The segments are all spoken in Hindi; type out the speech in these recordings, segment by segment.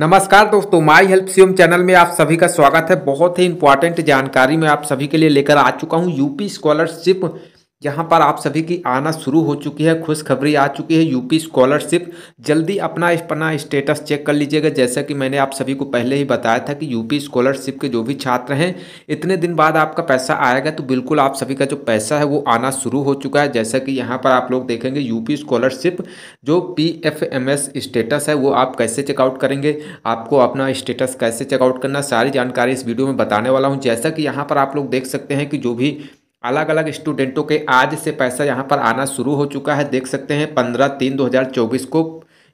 नमस्कार दोस्तों माई हेल्प सीएम चैनल में आप सभी का स्वागत है बहुत ही इंपॉर्टेंट जानकारी मैं आप सभी के लिए लेकर आ चुका हूं यूपी स्कॉलरशिप यहाँ पर आप सभी की आना शुरू हो चुकी है खुशखबरी आ चुकी है यूपी स्कॉलरशिप जल्दी अपना अपना स्टेटस चेक कर लीजिएगा जैसा कि मैंने आप सभी को पहले ही बताया था कि यूपी स्कॉलरशिप के जो भी छात्र हैं इतने दिन बाद आपका पैसा आएगा तो बिल्कुल आप सभी का जो पैसा है वो आना शुरू हो चुका है जैसा कि यहाँ पर आप लोग देखेंगे यूपी स्कॉलरशिप जो पी स्टेटस है वो आप कैसे चेकआउट करेंगे आपको अपना स्टेटस कैसे चेकआउट करना सारी जानकारी इस वीडियो में बताने वाला हूँ जैसा कि यहाँ पर आप लोग देख सकते हैं कि जो भी अलग अलग स्टूडेंटों के आज से पैसा यहाँ पर आना शुरू हो चुका है देख सकते हैं पंद्रह तीन दो हज़ार चौबीस को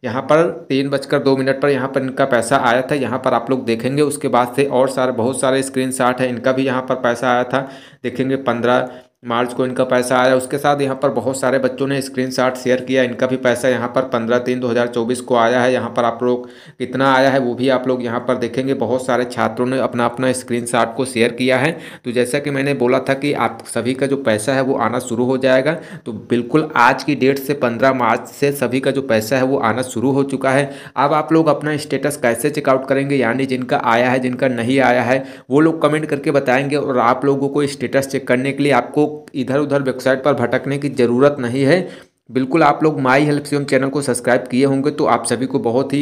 यहाँ पर तीन बजकर दो मिनट पर यहाँ पर इनका पैसा आया था यहाँ पर आप लोग देखेंगे उसके बाद से और सारे बहुत सारे स्क्रीन है इनका भी यहाँ पर पैसा आया था देखेंगे पंद्रह मार्च को इनका पैसा आया उसके साथ यहाँ पर बहुत सारे बच्चों ने स्क्रीनशॉट शेयर किया इनका भी पैसा यहाँ पर पंद्रह तीन 2024 को आया है यहाँ पर आप लोग कितना आया है वो भी आप लोग यहाँ पर देखेंगे बहुत सारे छात्रों ने अपना अपना स्क्रीनशॉट को शेयर किया है तो जैसा कि मैंने बोला था कि आप सभी का जो पैसा है वो आना शुरू हो जाएगा तो बिल्कुल आज की डेट से पंद्रह मार्च से सभी का जो पैसा है वो आना शुरू हो चुका है अब आप लोग अपना स्टेटस कैसे चेकआउट करेंगे यानी जिनका आया है जिनका नहीं आया है वो लोग कमेंट करके बताएंगे और आप लोगों को स्टेटस चेक करने के लिए आपको इधर उधर वेबसाइट पर भटकने की ज़रूरत नहीं है बिल्कुल आप लोग माई हेल्प सीएम चैनल को सब्सक्राइब किए होंगे तो आप सभी को बहुत ही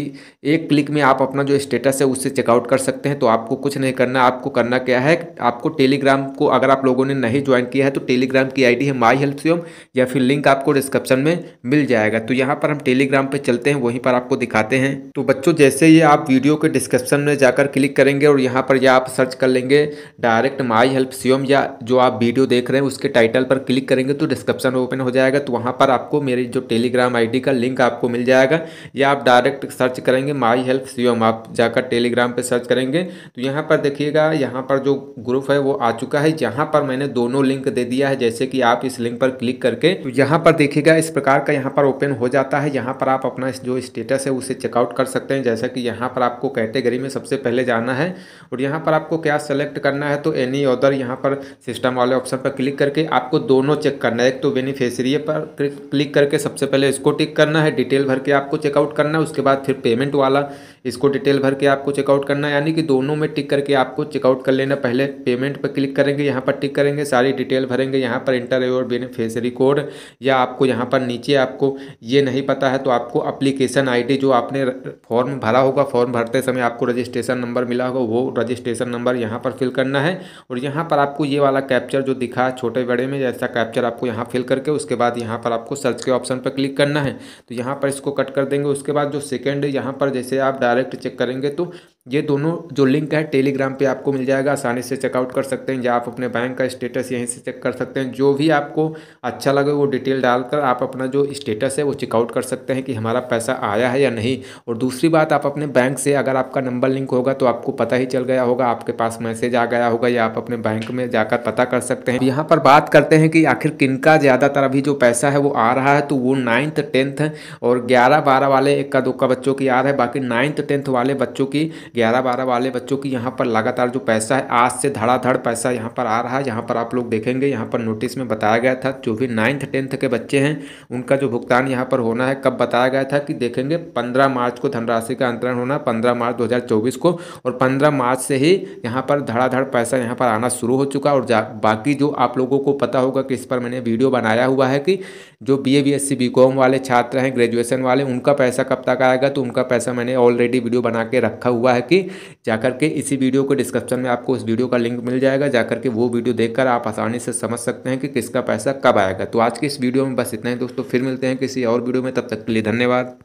एक क्लिक में आप अपना जो स्टेटस है उससे चेकआउट कर सकते हैं तो आपको कुछ नहीं करना आपको करना क्या है आपको टेलीग्राम को अगर आप लोगों ने नहीं ज्वाइन किया है तो टेलीग्राम की आईडी है माई हेल्प सीएम या फिर लिंक आपको डिस्क्रिप्शन में मिल जाएगा तो यहाँ पर हम टेलीग्राम पर चलते हैं वहीं पर आपको दिखाते हैं तो बच्चों जैसे ये आप वीडियो के डिस्क्रिप्शन में जाकर क्लिक करेंगे और यहाँ पर या आप सर्च कर लेंगे डायरेक्ट माई हेल्प सीएम या जो आप वीडियो देख रहे हैं उसके टाइटल पर क्लिक करेंगे तो डिस्क्रिप्शन ओपन हो जाएगा तो वहाँ पर आपको आपको मेरी जो टेलीग्राम आईडी का लिंक आपको मिल जाएगा या आप डायरेक्ट सर्च करेंगे माई हेल्प सीएम आप जाकर टेलीग्राम पे सर्च करेंगे तो यहाँ पर देखिएगा यहाँ पर जो ग्रुप है वो आ चुका है जहाँ पर मैंने दोनों लिंक दे दिया है जैसे कि आप इस लिंक पर क्लिक करके तो यहाँ पर देखिएगा इस प्रकार का यहाँ पर ओपन हो जाता है यहाँ पर आप अपना जो स्टेटस है उसे चेकआउट कर सकते हैं जैसा कि यहाँ पर आपको कैटेगरी में सबसे पहले जाना है और यहाँ पर आपको क्या सेलेक्ट करना है तो एनी अदर यहाँ पर सिस्टम वाले ऑप्शन पर क्लिक करके आपको दोनों चेक करना है एक तो बेनिफिशियरी पर क्लिक क्लिक करके सबसे पहले इसको टिक करना है डिटेल भर के आपको चेकआउट करना है उसके बाद फिर पेमेंट वाला इसको डिटेल भर के आपको चेकआउट करना है यानी कि दोनों में टिक करके आपको चेकआउट कर लेना पहले पेमेंट पर क्लिक करेंगे यहाँ पर टिक करेंगे सारी डिटेल भरेंगे यहाँ पर इंटर और बेनिफिशरी कोड या आपको यहाँ पर नीचे आपको ये नहीं पता है तो आपको अप्लीकेशन आई जो आपने फॉर्म भरा होगा फॉर्म भरते समय आपको रजिस्ट्रेशन नंबर मिला होगा वो रजिस्ट्रेशन नंबर यहाँ पर फिल करना है और यहाँ पर आपको ये वाला कैप्चर जो दिखा छोटे बड़े में जैसा कैप्चर आपको यहाँ फिल करके उसके बाद यहाँ पर आपको सर्च सर्च के ऑप्शन पर क्लिक करना है तो यहाँ पर इसको कट कर देंगे उसके बाद जो सेकेंड यहाँ पर जैसे आप डायरेक्ट चेक करेंगे तो ये दोनों जो लिंक है टेलीग्राम पे आपको मिल जाएगा आसानी से चेकआउट कर सकते हैं या आप अपने बैंक का स्टेटस यहीं से चेक कर सकते हैं जो भी आपको अच्छा लगे वो डिटेल डालकर आप अपना जो स्टेटस है वो चेकआउट कर सकते हैं कि हमारा पैसा आया है या नहीं और दूसरी बात आप अपने बैंक से अगर आपका नंबर लिंक होगा तो आपको पता ही चल गया होगा आपके पास मैसेज आ गया होगा या आप अपने बैंक में जाकर पता कर सकते हैं यहाँ पर बात करते हैं कि आखिर का ज़्यादातर अभी जो पैसा है वो आ रहा है तो वो नाइन्थ टेंथ और ग्यारह बारह वाले इक्का दुक्का बच्चों की आ रहा है बाकी नाइन्थ टेंथ वाले बच्चों की ग्यारह बारह वाले बच्चों की यहाँ पर लगातार जो पैसा है आज से धड़ाधड़ पैसा यहाँ पर आ रहा है यहाँ पर आप लोग देखेंगे यहाँ पर नोटिस में बताया गया था जो भी नाइन्थ टेंथ के बच्चे हैं उनका जो भुगतान यहाँ पर होना है कब बताया गया था कि देखेंगे पंद्रह मार्च को धनराशि का अंतरण होना पंद्रह मार्च दो को और पंद्रह मार्च से ही यहाँ पर धड़ाधड़ पैसा यहाँ पर आना शुरू हो चुका और बाकी जो आप लोगों को पता होगा कि इस पर मैंने वीडियो बनाया हुआ है कि जो B A B S C B Com वाले छात्र हैं ग्रेजुएशन वाले उनका पैसा कब तक आएगा तो उनका पैसा मैंने ऑलरेडी वीडियो बना के रखा हुआ है कि जाकर के इसी वीडियो को डिस्क्रिप्शन में आपको उस वीडियो का लिंक मिल जाएगा जाकर के वो वीडियो देखकर आप आसानी से समझ सकते हैं कि किसका पैसा कब आएगा तो आज के इस वीडियो में बस इतना ही दोस्तों फिर मिलते हैं किसी और वीडियो में तब तक के लिए धन्यवाद